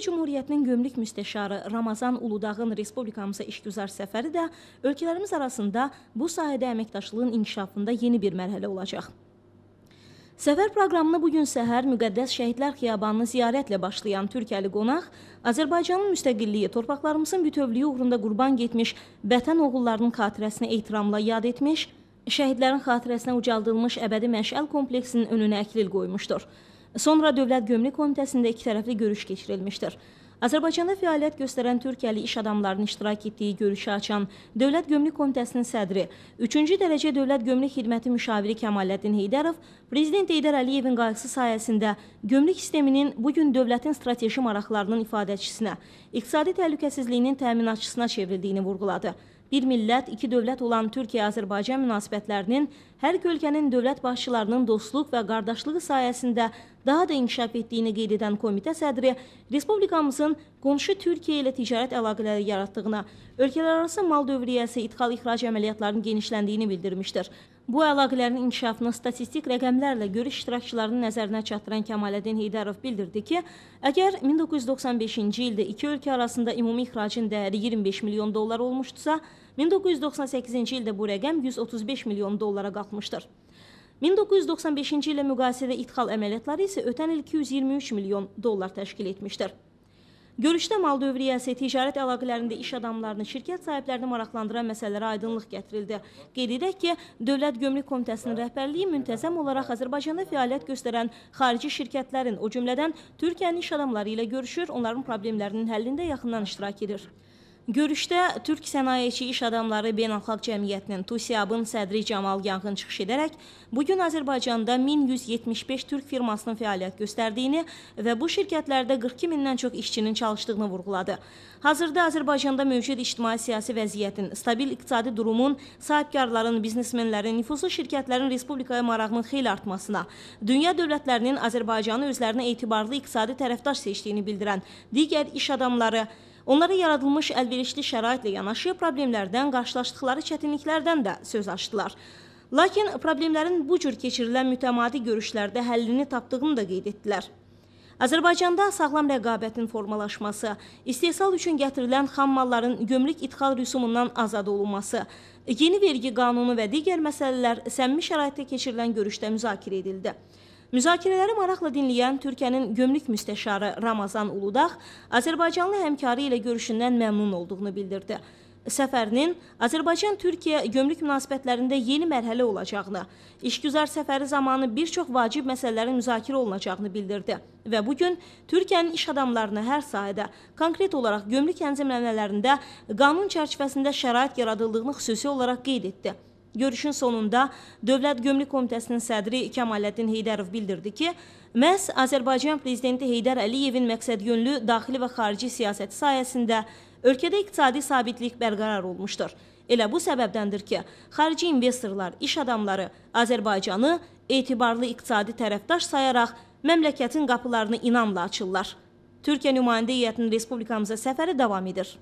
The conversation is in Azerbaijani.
Türkiyə Cumhuriyyətinin gömrük müstəşarı Ramazan Uludağın respublikamıza işgüzar səfəri də ölkələrimiz arasında bu sahədə əməkdaşlığın inkişafında yeni bir mərhələ olacaq. Səfər proqramını bu gün səhər Müqəddəs Şəhidlər Xiyabanını ziyarətlə başlayan Türkiyəli qonaq Azərbaycanın müstəqilliyi, torpaqlarımızın bütövlüyü uğrunda qurban getmiş vətən oğullarının xatirəsinə ehtiramla yad etmiş, şəhidlərin xatirəsinə ucaldılmış əbədi məşəl kompleksinin önünə əklil qoymuşdur. Sonra Dövlət Gömrük Komitəsində ikitərəfli görüş keçirilmişdir. Azərbaycanda fəaliyyət göstərən Türkiyəli iş adamlarının iştirak etdiyi görüşü açan Dövlət Gömrük Komitəsinin sədri, 3-cü dərəcə Dövlət Gömrük Xidməti müşaviri Kəmaləddin Heydərov, Prezident Heydər Əliyevin qayğısı sayəsində gömrük sisteminin bugün dövlətin strateji maraqlarının ifadəçisinə, iqtisadi təhlükəsizliyinin təminatçısına çevrildiyini vurguladı bir millət, iki dövlət olan Türkiyə-Azərbaycan münasibətlərinin hər iki ölkənin dövlət başçılarının dostluq və qardaşlığı sayəsində daha da inkişaf etdiyini qeyd edən komitə sədri respublikamızın qonşu Türkiyə ilə ticarət əlaqələri yaratdığına, ölkələrarası mal dövriyyəsi, idxal-ixrac əməliyyatlarının genişləndiyini bildirmişdir. Bu əlaqələrin inkişafını statistik rəqəmlərlə görüş iştirakçılarının nəzərinə çatdıran Kəmaləddin Heydərov bildirdi ki, əgər 1995-ci ildə iki ölkə arasında ümumi ixracın dəyəri 25 milyon dollar olmuşdusa, 1998-ci ildə bu rəqəm 135 milyon dollara qalxmışdır. 1995-ci ilə müqayisədə idxal əməliyyatları isə ötən il 223 milyon dollar təşkil etmişdir. Görüşdə mal-dövriyyəsi, ticarət əlaqələrində iş adamlarını, şirkət sahiblərini maraqlandıran məsələlərə aydınlıq gətirildi. Qeyd edək ki, Dövlət Gömrük Komitəsinin rəhbərliyi müntəzəm olaraq Azərbaycanda fəaliyyət göstərən xarici şirkətlərin, o cümlədən Türkiyənin iş adamları ilə görüşür, onların problemlərinin həllində yaxından iştirak edir. Görüşdə Türk Sənayeçi İş Adamları Beynəlxalq Cəmiyyətinin TUSİAB-ın sədri Camal Yanğın çıxış edərək bu gün Azərbaycanda 1175 türk firmasının fəaliyyət göstərdiyini və bu şirkətlərdə 42 mindən çox işçinin çalışdığını vurğuladı. Hazırda Azərbaycanda mövcud ictimai-siyasi vəziyyətin, stabil iqtisadi durumun, sahibkarların, biznesmenlərin, nüfuzlu şirkətlərin respublikaya marağının xeyli artmasına, dünya dövlətlərinin Azərbaycanı özlərinə etibarlı iqtisadi tərəfdaş seçdiyini bildirən digər iş adamları Onlara yaradılmış əlverişli şəraitlə yanaşı problemlərdən, qarşılaşdıqları çətinliklərdən də söz açdılar. Lakin problemlərin bu cür keçirilən mütəmadi görüşlərdə həllini tapdığını da qeyd etdilər. Azərbaycanda sağlam rəqabətin formalaşması, istehsal üçün gətirilən xammalların gömrük idxal rüsumundan azad olunması, yeni vergi qanunu və digər məsələlər səmimi şəraitdə keçirilən görüşdə müzakirə edildi. Müzakirələri maraqla dinləyən Türkiyənin gömrük müstəşarı Ramazan Uludağ Azərbaycanlı həmkarı ilə görüşündən məmnun olduğunu bildirdi. Səfərinin Azərbaycan-Türkiyə gömrük münasibətlərində yeni mərhələ olacağını, işgüzar səfəri zamanı bir çox vacib məsələlərin müzakirə olunacağını bildirdi və bu gün Türkiyənin iş adamlarını hər sahədə, konkret olaraq gömrük tənzimləmələrində qanun çərçivəsində şərait yaradıldığını xüsusi olaraq qeyd etdi. Görüşün sonunda Dövlət Gömrük Komitəsinin sədri Kəmaləddin Heydərov bildirdi ki, məhz Azərbaycan prezidenti Heydər Əliyevin məqsədyönlü daxili və xarici siyasəti sayəsində ölkədə iqtisadi sabitlik bərqərar olmuşdur. Elə bu səbəbdəndir ki, xarici investorlar, iş adamları Azərbaycanı etibarlı iqtisadi tərəfdaş sayaraq məmləkətin qapılarını inamla açırlar. Türkiyə nümayəndə heyətinin respublikamıza səfəri davam edir.